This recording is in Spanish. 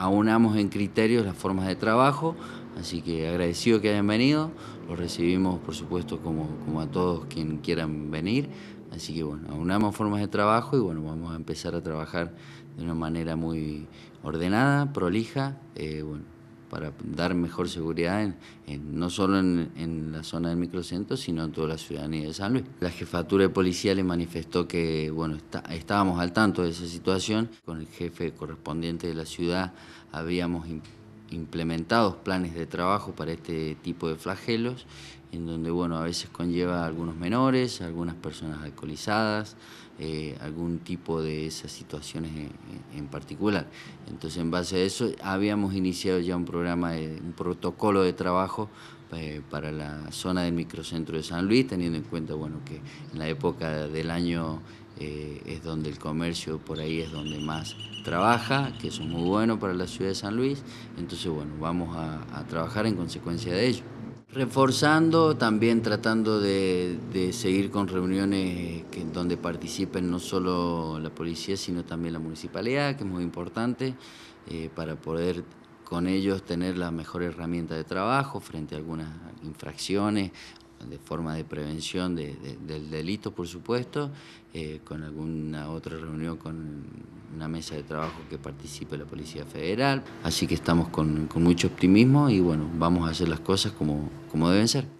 aunamos en criterios las formas de trabajo, así que agradecido que hayan venido, los recibimos por supuesto como, como a todos quien quieran venir, así que bueno, aunamos formas de trabajo y bueno, vamos a empezar a trabajar de una manera muy ordenada, prolija, eh, bueno, para dar mejor seguridad en, no solo en, la zona del microcentro, sino en toda la ciudadanía de San Luis. La jefatura de policía le manifestó que bueno, está, estábamos al tanto de esa situación, con el jefe correspondiente de la ciudad habíamos implementados planes de trabajo para este tipo de flagelos, en donde bueno, a veces conlleva a algunos menores, a algunas personas alcoholizadas, eh, algún tipo de esas situaciones en, particular. Entonces, en base a eso, habíamos iniciado ya un programa, un protocolo de trabajo eh, para la zona del microcentro de San Luis, teniendo en cuenta bueno, que en la época del año eh, es donde el comercio por ahí es donde más trabaja, que eso es muy bueno para la ciudad de San Luis, entonces bueno, vamos a, trabajar en consecuencia de ello. Reforzando, también tratando de, seguir con reuniones que, donde participen no solo la policía, sino también la municipalidad, que es muy importante, eh, para poder con ellos tener la mejor herramienta de trabajo frente a algunas infracciones de forma de prevención de, del delito, por supuesto, eh, con alguna otra reunión con una mesa de trabajo que participe la Policía Federal. Así que estamos con, mucho optimismo y bueno, vamos a hacer las cosas como, como deben ser.